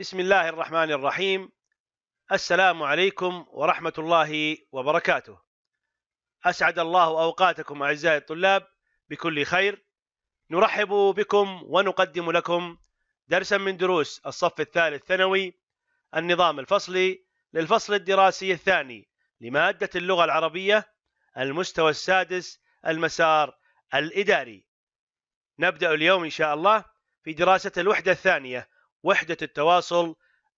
بسم الله الرحمن الرحيم السلام عليكم ورحمة الله وبركاته أسعد الله أوقاتكم أعزائي الطلاب بكل خير نرحب بكم ونقدم لكم درسا من دروس الصف الثالث ثانوي النظام الفصلي للفصل الدراسي الثاني لمادة اللغة العربية المستوى السادس المسار الإداري نبدأ اليوم إن شاء الله في دراسة الوحدة الثانية وحدة التواصل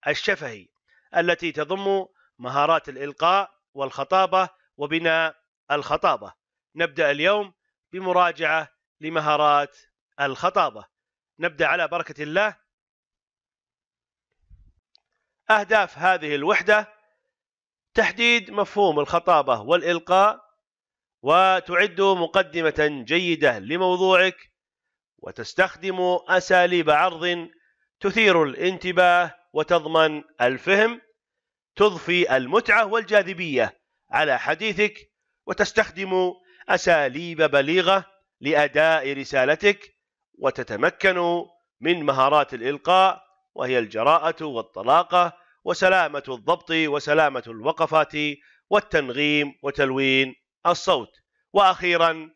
الشفهي التي تضم مهارات الإلقاء والخطابة وبناء الخطابة نبدأ اليوم بمراجعة لمهارات الخطابة نبدأ على بركة الله أهداف هذه الوحدة تحديد مفهوم الخطابة والإلقاء وتعد مقدمة جيدة لموضوعك وتستخدم أساليب عرض تثير الانتباه وتضمن الفهم تضفي المتعه والجاذبيه على حديثك وتستخدم اساليب بليغه لاداء رسالتك وتتمكن من مهارات الالقاء وهي الجراءه والطلاقه وسلامه الضبط وسلامه الوقفات والتنغيم وتلوين الصوت واخيرا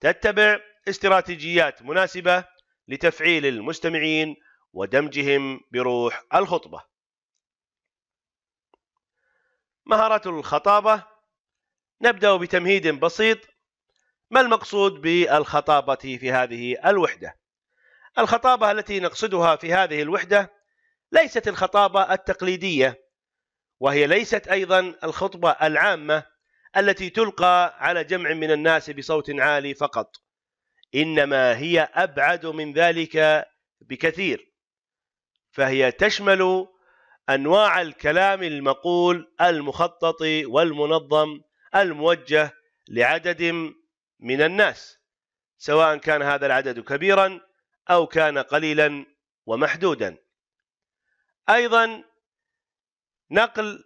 تتبع استراتيجيات مناسبه لتفعيل المستمعين ودمجهم بروح الخطبة مهارة الخطابة نبدأ بتمهيد بسيط ما المقصود بالخطابة في هذه الوحدة؟ الخطابة التي نقصدها في هذه الوحدة ليست الخطابة التقليدية وهي ليست أيضا الخطبة العامة التي تلقى على جمع من الناس بصوت عالي فقط إنما هي أبعد من ذلك بكثير فهي تشمل انواع الكلام المقول المخطط والمنظم الموجه لعدد من الناس سواء كان هذا العدد كبيرا او كان قليلا ومحدودا ايضا نقل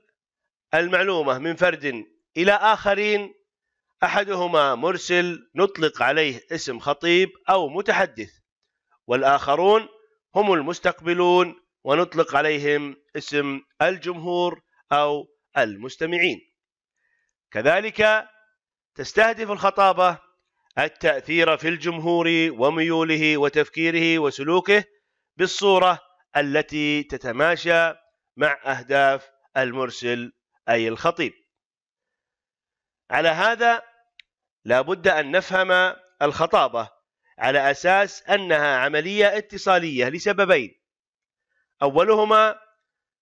المعلومه من فرد الى اخرين احدهما مرسل نطلق عليه اسم خطيب او متحدث والاخرون هم المستقبلون ونطلق عليهم اسم الجمهور أو المستمعين كذلك تستهدف الخطابة التأثير في الجمهور وميوله وتفكيره وسلوكه بالصورة التي تتماشى مع أهداف المرسل أي الخطيب على هذا لا بد أن نفهم الخطابة على أساس أنها عملية اتصالية لسببين أولهما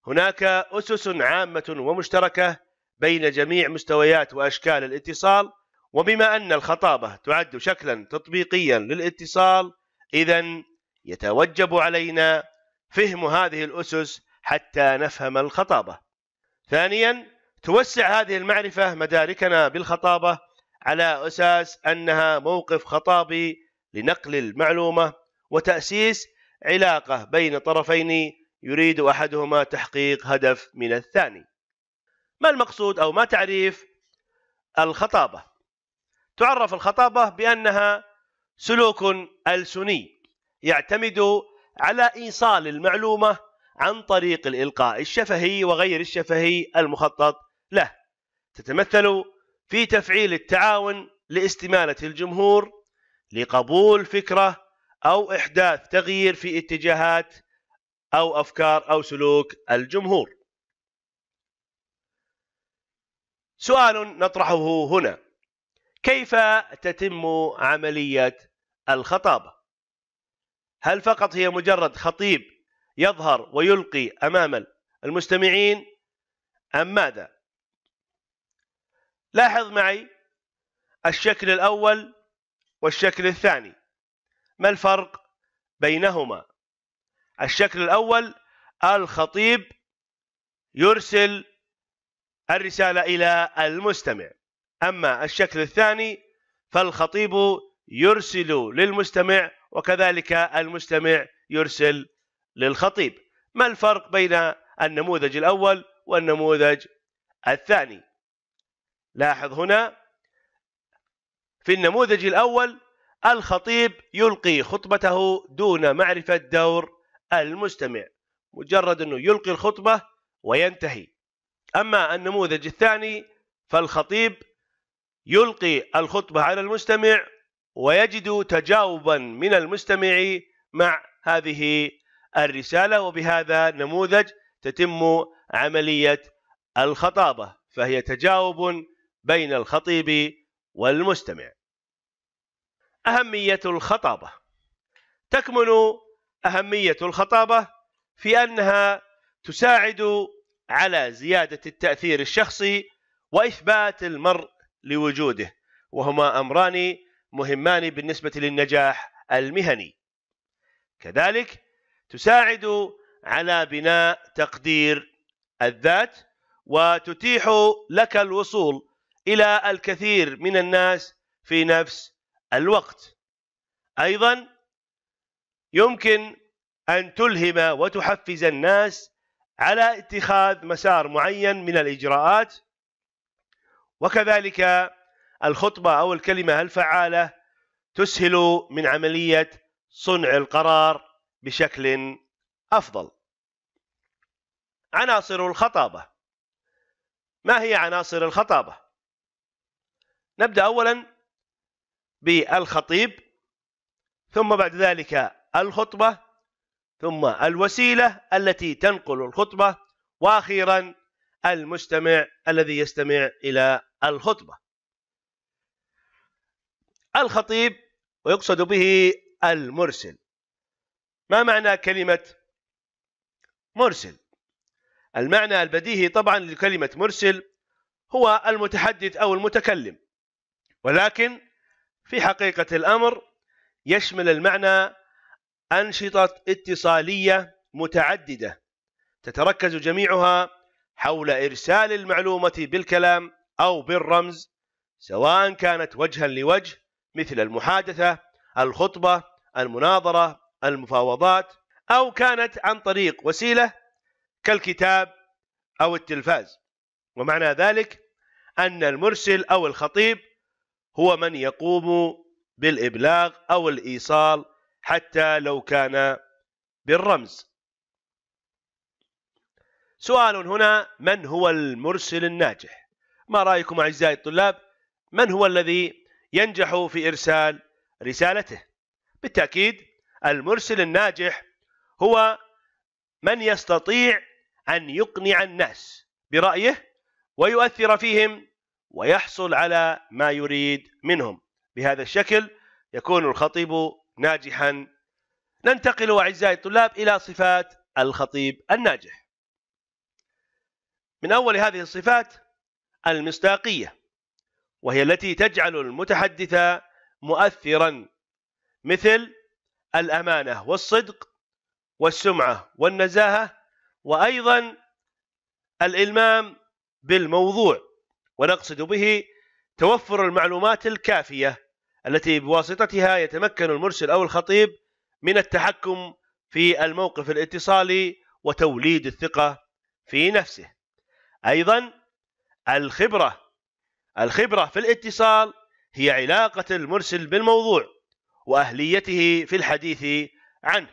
هناك أسس عامة ومشتركة بين جميع مستويات وأشكال الاتصال وبما أن الخطابة تعد شكلا تطبيقيا للاتصال إذا يتوجب علينا فهم هذه الأسس حتى نفهم الخطابة ثانيا توسع هذه المعرفة مداركنا بالخطابة على أساس أنها موقف خطابي لنقل المعلومة وتأسيس علاقة بين طرفين يريد أحدهما تحقيق هدف من الثاني ما المقصود أو ما تعريف الخطابة تعرف الخطابة بأنها سلوك ألسني يعتمد على إيصال المعلومة عن طريق الإلقاء الشفهي وغير الشفهي المخطط له تتمثل في تفعيل التعاون لاستمالة الجمهور لقبول فكره او احداث تغيير في اتجاهات او افكار او سلوك الجمهور. سؤال نطرحه هنا كيف تتم عمليه الخطابه؟ هل فقط هي مجرد خطيب يظهر ويلقي امام المستمعين ام ماذا؟ لاحظ معي الشكل الاول والشكل الثاني ما الفرق بينهما الشكل الأول الخطيب يرسل الرسالة إلى المستمع أما الشكل الثاني فالخطيب يرسل للمستمع وكذلك المستمع يرسل للخطيب ما الفرق بين النموذج الأول والنموذج الثاني لاحظ هنا في النموذج الأول الخطيب يلقي خطبته دون معرفة دور المستمع مجرد أنه يلقي الخطبة وينتهي أما النموذج الثاني فالخطيب يلقي الخطبة على المستمع ويجد تجاوبا من المستمع مع هذه الرسالة وبهذا نموذج تتم عملية الخطابة فهي تجاوب بين الخطيب والمستمع أهمية الخطابة تكمن أهمية الخطابة في أنها تساعد على زيادة التأثير الشخصي وإثبات المرء لوجوده وهما أمران مهمان بالنسبة للنجاح المهني كذلك تساعد على بناء تقدير الذات وتتيح لك الوصول إلى الكثير من الناس في نفس الوقت أيضا يمكن أن تلهم وتحفز الناس على اتخاذ مسار معين من الإجراءات وكذلك الخطبة أو الكلمة الفعالة تسهل من عملية صنع القرار بشكل أفضل عناصر الخطابة ما هي عناصر الخطابة؟ نبدأ أولا بالخطيب ثم بعد ذلك الخطبة ثم الوسيلة التي تنقل الخطبة وأخيرا المستمع الذي يستمع إلى الخطبة الخطيب ويقصد به المرسل ما معنى كلمة مرسل المعنى البديهي طبعا لكلمة مرسل هو المتحدث أو المتكلم ولكن في حقيقة الأمر يشمل المعنى أنشطة اتصالية متعددة تتركز جميعها حول إرسال المعلومة بالكلام أو بالرمز سواء كانت وجها لوجه مثل المحادثة الخطبة المناظرة المفاوضات أو كانت عن طريق وسيلة كالكتاب أو التلفاز ومعنى ذلك أن المرسل أو الخطيب هو من يقوم بالإبلاغ أو الإيصال حتى لو كان بالرمز سؤال هنا من هو المرسل الناجح ما رأيكم أعزائي الطلاب من هو الذي ينجح في إرسال رسالته بالتأكيد المرسل الناجح هو من يستطيع أن يقنع الناس برأيه ويؤثر فيهم ويحصل على ما يريد منهم بهذا الشكل يكون الخطيب ناجحا ننتقل أعزائي الطلاب إلى صفات الخطيب الناجح من أول هذه الصفات المصداقية وهي التي تجعل المتحدث مؤثرا مثل الأمانة والصدق والسمعة والنزاهة وأيضا الإلمام بالموضوع ونقصد به توفر المعلومات الكافية التي بواسطتها يتمكن المرسل أو الخطيب من التحكم في الموقف الاتصالي وتوليد الثقة في نفسه أيضا الخبرة الخبرة في الاتصال هي علاقة المرسل بالموضوع وأهليته في الحديث عنه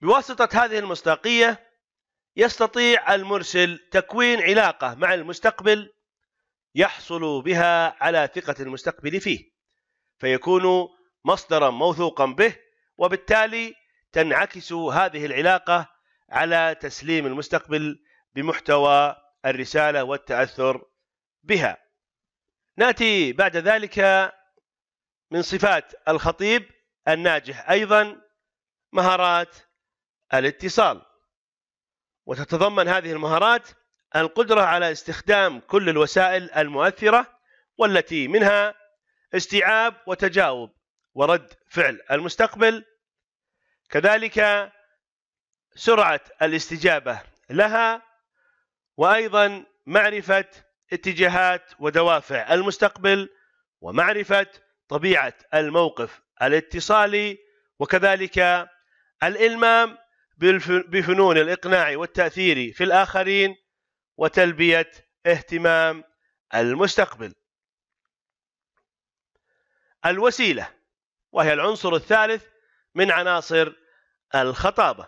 بواسطة هذه المصداقية يستطيع المرسل تكوين علاقة مع المستقبل يحصل بها على ثقة المستقبل فيه فيكون مصدرا موثوقا به وبالتالي تنعكس هذه العلاقة على تسليم المستقبل بمحتوى الرسالة والتأثر بها ناتي بعد ذلك من صفات الخطيب الناجح أيضا مهارات الاتصال وتتضمن هذه المهارات القدرة على استخدام كل الوسائل المؤثرة والتي منها استيعاب وتجاوب ورد فعل المستقبل كذلك سرعة الاستجابة لها وأيضا معرفة اتجاهات ودوافع المستقبل ومعرفة طبيعة الموقف الاتصالي وكذلك الإلمام بفنون الإقناع والتأثير في الآخرين وتلبية اهتمام المستقبل. الوسيلة وهي العنصر الثالث من عناصر الخطابة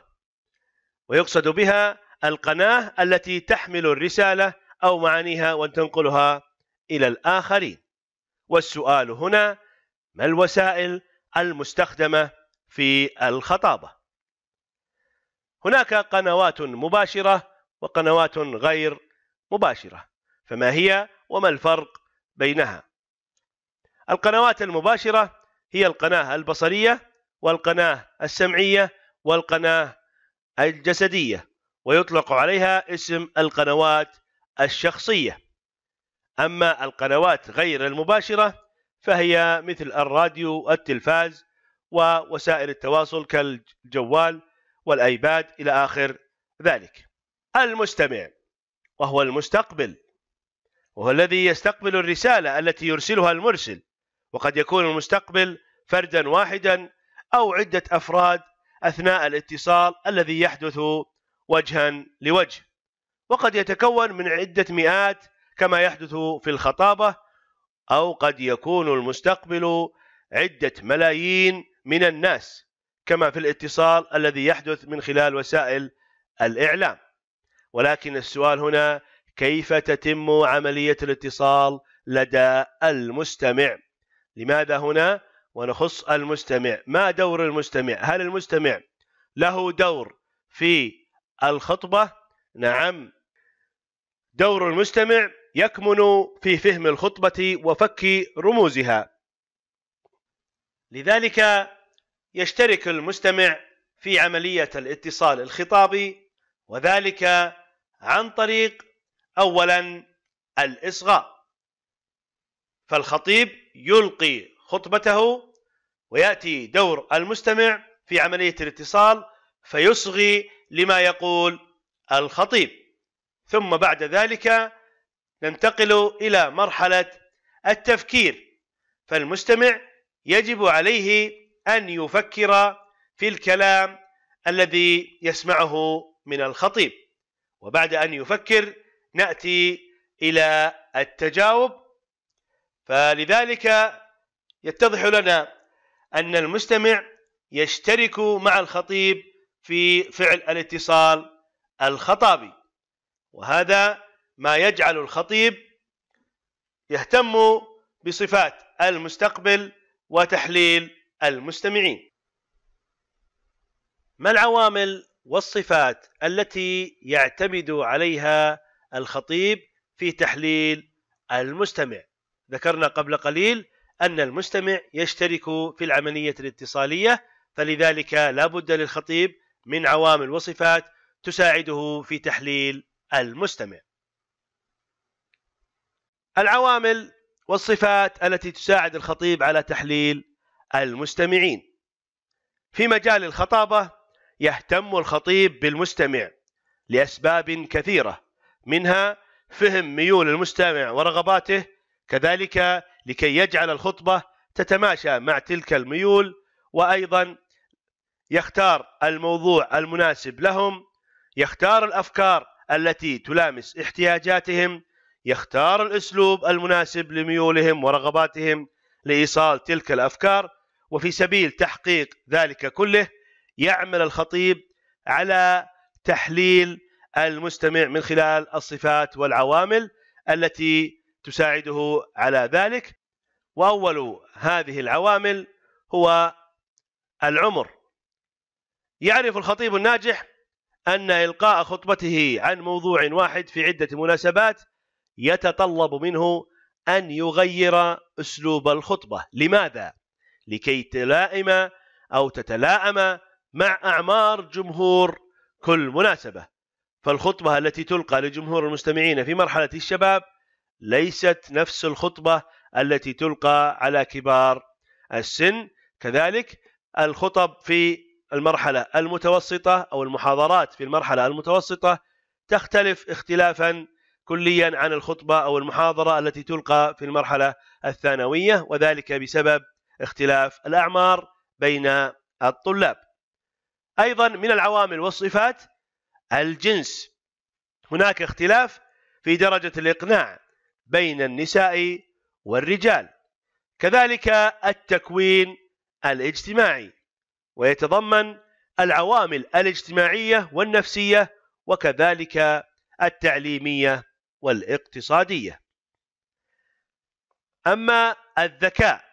ويقصد بها القناة التي تحمل الرسالة أو معانيها وتنقلها إلى الآخرين والسؤال هنا ما الوسائل المستخدمة في الخطابة؟ هناك قنوات مباشرة وقنوات غير مباشرة فما هي وما الفرق بينها القنوات المباشرة هي القناة البصرية والقناة السمعية والقناة الجسدية ويطلق عليها اسم القنوات الشخصية أما القنوات غير المباشرة فهي مثل الراديو التلفاز ووسائل التواصل كالجوال والأيباد إلى آخر ذلك المستمع وهو المستقبل وهو الذي يستقبل الرسالة التي يرسلها المرسل وقد يكون المستقبل فردا واحدا أو عدة أفراد أثناء الاتصال الذي يحدث وجها لوجه وقد يتكون من عدة مئات كما يحدث في الخطابة أو قد يكون المستقبل عدة ملايين من الناس كما في الاتصال الذي يحدث من خلال وسائل الإعلام ولكن السؤال هنا كيف تتم عملية الاتصال لدى المستمع لماذا هنا ونخص المستمع ما دور المستمع هل المستمع له دور في الخطبة نعم دور المستمع يكمن في فهم الخطبة وفك رموزها لذلك يشترك المستمع في عملية الاتصال الخطابي وذلك عن طريق اولا الاصغاء فالخطيب يلقي خطبته وياتي دور المستمع في عمليه الاتصال فيصغي لما يقول الخطيب ثم بعد ذلك ننتقل الى مرحله التفكير فالمستمع يجب عليه ان يفكر في الكلام الذي يسمعه من الخطيب وبعد أن يفكر نأتي إلى التجاوب فلذلك يتضح لنا أن المستمع يشترك مع الخطيب في فعل الاتصال الخطابي وهذا ما يجعل الخطيب يهتم بصفات المستقبل وتحليل المستمعين ما العوامل والصفات التي يعتمد عليها الخطيب في تحليل المستمع ذكرنا قبل قليل أن المستمع يشترك في العملية الاتصالية فلذلك لا بد للخطيب من عوامل وصفات تساعده في تحليل المستمع العوامل والصفات التي تساعد الخطيب على تحليل المستمعين في مجال الخطابة يهتم الخطيب بالمستمع لأسباب كثيرة منها فهم ميول المستمع ورغباته كذلك لكي يجعل الخطبة تتماشى مع تلك الميول وأيضا يختار الموضوع المناسب لهم يختار الأفكار التي تلامس احتياجاتهم يختار الأسلوب المناسب لميولهم ورغباتهم لإيصال تلك الأفكار وفي سبيل تحقيق ذلك كله يعمل الخطيب على تحليل المستمع من خلال الصفات والعوامل التي تساعده على ذلك واول هذه العوامل هو العمر يعرف الخطيب الناجح ان القاء خطبته عن موضوع واحد في عده مناسبات يتطلب منه ان يغير اسلوب الخطبه لماذا لكي تلائم او تتلائم مع أعمار جمهور كل مناسبة فالخطبة التي تلقى لجمهور المستمعين في مرحلة الشباب ليست نفس الخطبة التي تلقى على كبار السن كذلك الخطب في المرحلة المتوسطة أو المحاضرات في المرحلة المتوسطة تختلف اختلافا كليا عن الخطبة أو المحاضرة التي تلقى في المرحلة الثانوية وذلك بسبب اختلاف الأعمار بين الطلاب أيضا من العوامل والصفات الجنس هناك اختلاف في درجة الإقناع بين النساء والرجال كذلك التكوين الاجتماعي ويتضمن العوامل الاجتماعية والنفسية وكذلك التعليمية والاقتصادية أما الذكاء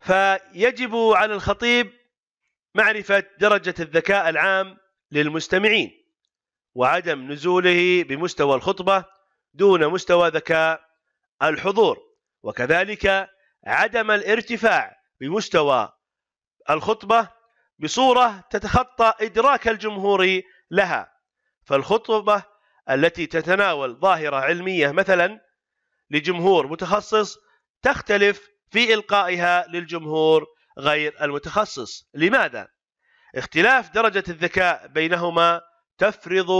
فيجب على الخطيب معرفة درجة الذكاء العام للمستمعين وعدم نزوله بمستوى الخطبة دون مستوى ذكاء الحضور وكذلك عدم الارتفاع بمستوى الخطبة بصورة تتخطى إدراك الجمهور لها فالخطبة التي تتناول ظاهرة علمية مثلا لجمهور متخصص تختلف في إلقائها للجمهور غير المتخصص لماذا؟ اختلاف درجة الذكاء بينهما تفرض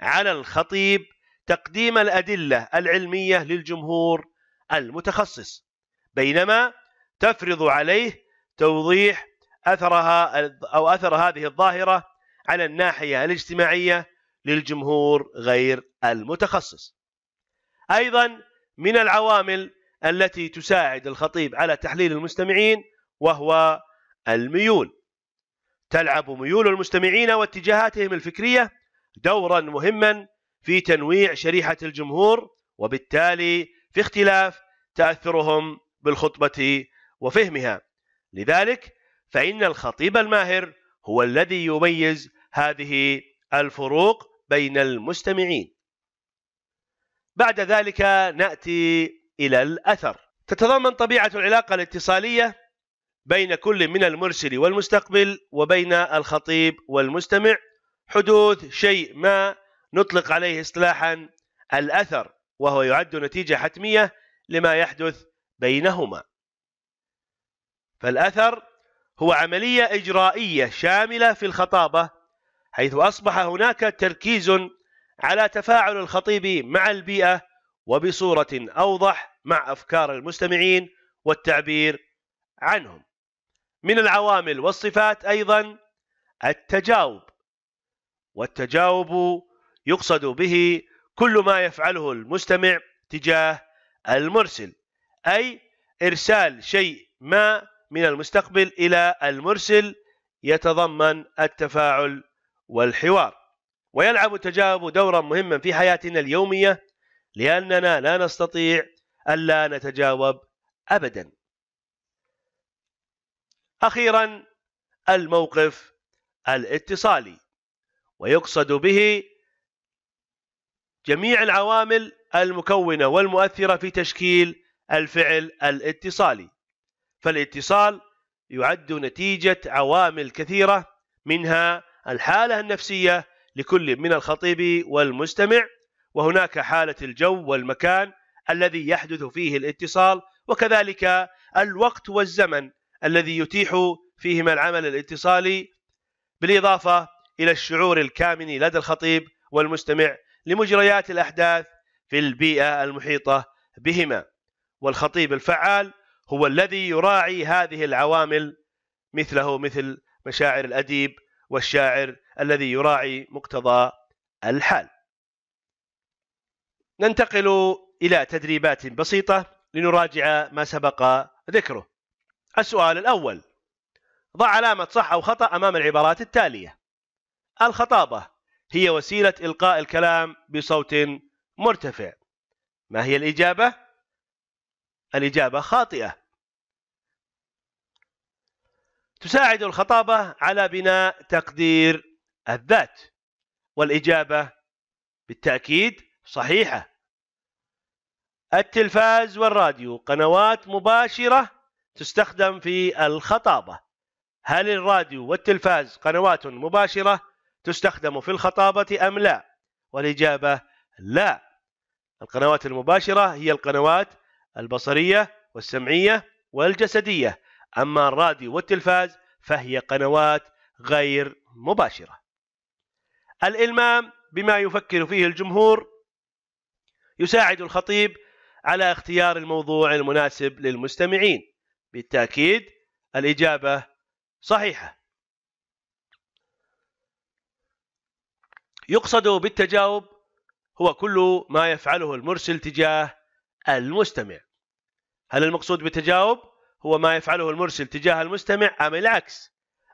على الخطيب تقديم الأدلة العلمية للجمهور المتخصص بينما تفرض عليه توضيح أثرها أو أثر هذه الظاهرة على الناحية الاجتماعية للجمهور غير المتخصص أيضا من العوامل التي تساعد الخطيب على تحليل المستمعين وهو الميول تلعب ميول المستمعين واتجاهاتهم الفكرية دورا مهما في تنويع شريحة الجمهور وبالتالي في اختلاف تأثرهم بالخطبة وفهمها لذلك فإن الخطيب الماهر هو الذي يميز هذه الفروق بين المستمعين بعد ذلك نأتي إلى الأثر تتضمن طبيعة العلاقة الاتصالية بين كل من المرسل والمستقبل وبين الخطيب والمستمع حدوث شيء ما نطلق عليه اصطلاحا الأثر وهو يعد نتيجة حتمية لما يحدث بينهما فالأثر هو عملية إجرائية شاملة في الخطابة حيث أصبح هناك تركيز على تفاعل الخطيب مع البيئة وبصورة أوضح مع أفكار المستمعين والتعبير عنهم من العوامل والصفات أيضا التجاوب والتجاوب يقصد به كل ما يفعله المستمع تجاه المرسل أي إرسال شيء ما من المستقبل إلى المرسل يتضمن التفاعل والحوار ويلعب التجاوب دورا مهما في حياتنا اليومية لأننا لا نستطيع ألا نتجاوب أبدا أخيرا الموقف الاتصالي ويقصد به جميع العوامل المكونة والمؤثرة في تشكيل الفعل الاتصالي فالاتصال يعد نتيجة عوامل كثيرة منها الحالة النفسية لكل من الخطيب والمستمع وهناك حالة الجو والمكان الذي يحدث فيه الاتصال وكذلك الوقت والزمن الذي يتيح فيهما العمل الاتصالي بالإضافة إلى الشعور الكامن لدى الخطيب والمستمع لمجريات الأحداث في البيئة المحيطة بهما والخطيب الفعال هو الذي يراعي هذه العوامل مثله مثل مشاعر الأديب والشاعر الذي يراعي مقتضى الحال ننتقل إلى تدريبات بسيطة لنراجع ما سبق ذكره السؤال الأول ضع علامة صح أو خطأ أمام العبارات التالية الخطابة هي وسيلة إلقاء الكلام بصوت مرتفع ما هي الإجابة؟ الإجابة خاطئة تساعد الخطابة على بناء تقدير الذات والإجابة بالتأكيد صحيحة التلفاز والراديو قنوات مباشرة تستخدم في الخطابة هل الراديو والتلفاز قنوات مباشرة تستخدم في الخطابة أم لا والإجابة لا القنوات المباشرة هي القنوات البصرية والسمعية والجسدية أما الراديو والتلفاز فهي قنوات غير مباشرة الإلمام بما يفكر فيه الجمهور يساعد الخطيب على اختيار الموضوع المناسب للمستمعين بالتأكيد الإجابة صحيحة يقصد بالتجاوب هو كل ما يفعله المرسل تجاه المستمع هل المقصود بالتجاوب هو ما يفعله المرسل تجاه المستمع أم العكس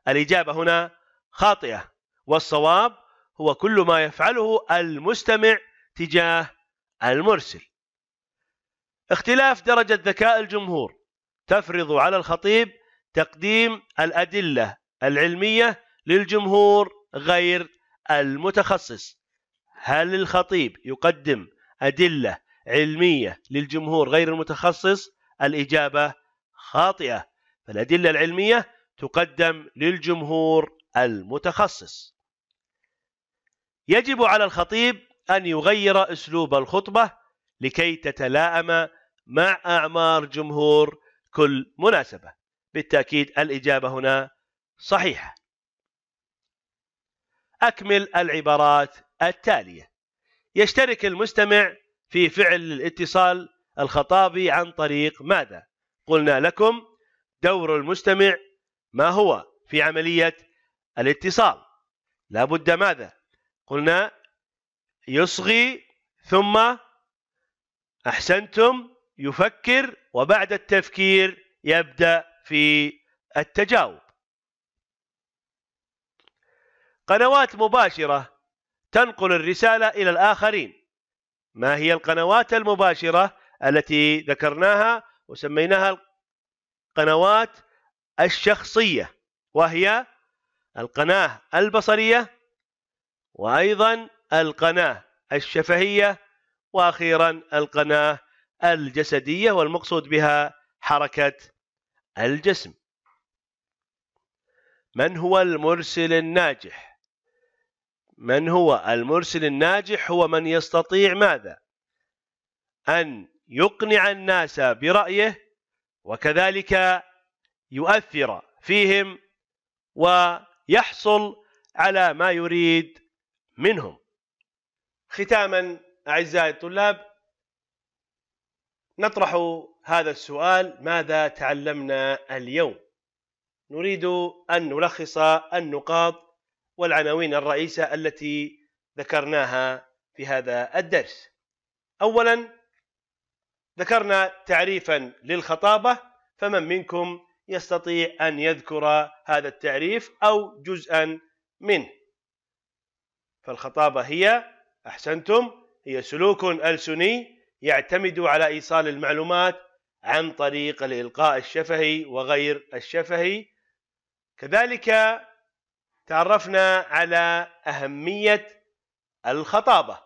الإجابة هنا خاطئة والصواب هو كل ما يفعله المستمع تجاه المرسل اختلاف درجة ذكاء الجمهور تفرض على الخطيب تقديم الأدلة العلمية للجمهور غير المتخصص هل الخطيب يقدم أدلة علمية للجمهور غير المتخصص الإجابة خاطئة فالأدلة العلمية تقدم للجمهور المتخصص يجب على الخطيب أن يغير أسلوب الخطبة لكي تتلائم مع أعمار جمهور كل مناسبة بالتأكيد الإجابة هنا صحيحة أكمل العبارات التالية يشترك المستمع في فعل الاتصال الخطابي عن طريق ماذا قلنا لكم دور المستمع ما هو في عملية الاتصال لابد ماذا قلنا يصغي ثم أحسنتم يفكر وبعد التفكير يبدأ في التجاوب قنوات مباشرة تنقل الرسالة إلى الآخرين ما هي القنوات المباشرة التي ذكرناها وسميناها القنوات الشخصية وهي القناة البصرية وأيضا القناة الشفهية وأخيرا القناة الجسدية والمقصود بها حركة الجسم من هو المرسل الناجح من هو المرسل الناجح هو من يستطيع ماذا أن يقنع الناس برأيه وكذلك يؤثر فيهم ويحصل على ما يريد منهم ختاما أعزائي الطلاب نطرح هذا السؤال ماذا تعلمنا اليوم نريد ان نلخص النقاط والعناوين الرئيسه التي ذكرناها في هذا الدرس اولا ذكرنا تعريفا للخطابه فمن منكم يستطيع ان يذكر هذا التعريف او جزءا منه فالخطابه هي احسنتم هي سلوك السني يعتمد على ايصال المعلومات عن طريق الالقاء الشفهي وغير الشفهي كذلك تعرفنا على اهميه الخطابه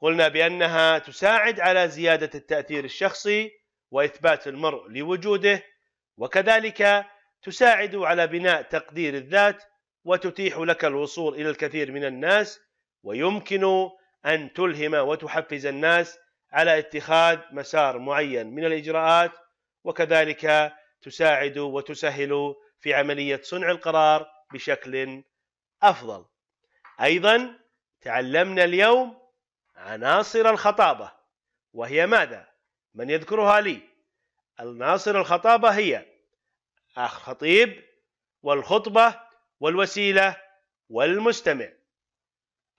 قلنا بانها تساعد على زياده التاثير الشخصي واثبات المرء لوجوده وكذلك تساعد على بناء تقدير الذات وتتيح لك الوصول الى الكثير من الناس ويمكن أن تلهم وتحفز الناس على اتخاذ مسار معين من الإجراءات وكذلك تساعد وتسهل في عملية صنع القرار بشكل أفضل أيضا تعلمنا اليوم عناصر الخطابة وهي ماذا؟ من يذكرها لي؟ عناصر الخطابة هي الخطيب والخطبة والوسيلة والمستمع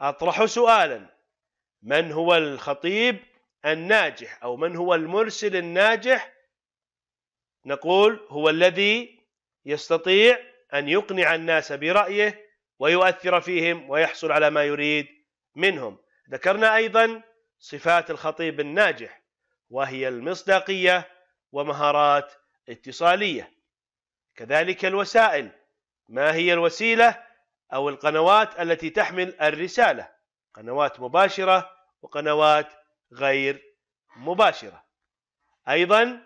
أطرح سؤالا من هو الخطيب الناجح أو من هو المرسل الناجح نقول هو الذي يستطيع أن يقنع الناس برأيه ويؤثر فيهم ويحصل على ما يريد منهم ذكرنا أيضا صفات الخطيب الناجح وهي المصداقية ومهارات اتصالية كذلك الوسائل ما هي الوسيلة أو القنوات التي تحمل الرسالة قنوات مباشرة وقنوات غير مباشرة أيضا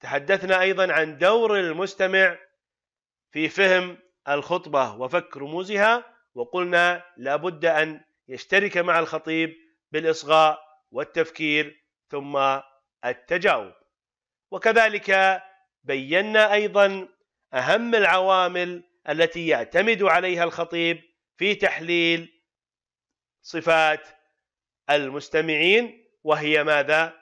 تحدثنا أيضا عن دور المستمع في فهم الخطبة وفك رموزها وقلنا لابد أن يشترك مع الخطيب بالإصغاء والتفكير ثم التجاوب وكذلك بينا أيضا أهم العوامل التي يعتمد عليها الخطيب في تحليل صفات المستمعين وهي ماذا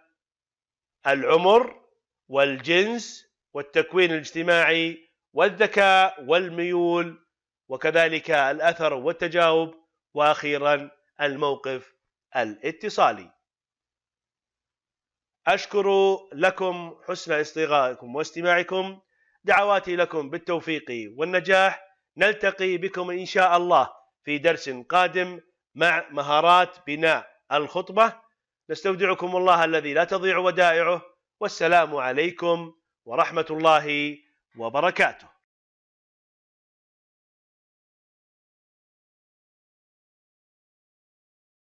العمر والجنس والتكوين الاجتماعي والذكاء والميول وكذلك الاثر والتجاوب واخيرا الموقف الاتصالي اشكر لكم حسن استغاثكم واستماعكم دعواتي لكم بالتوفيق والنجاح نلتقي بكم ان شاء الله في درس قادم مع مهارات بناء الخطبة نستودعكم الله الذي لا تضيع ودائعه والسلام عليكم ورحمة الله وبركاته